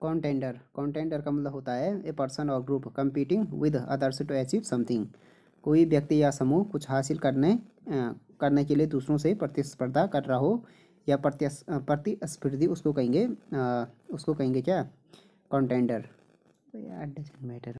contender contender का मतलब होता है ए पर्सन और group competing with others to achieve something कोई व्यक्ति या समूह कुछ हासिल करने करने के लिए दूसरों से प्रतिस्पर्धा कर रहा हो या प्रतिस्पर्धी उसको कहेंगे उसको कहेंगे क्या कॉन्टेंडर तो यार डजेंट मैटर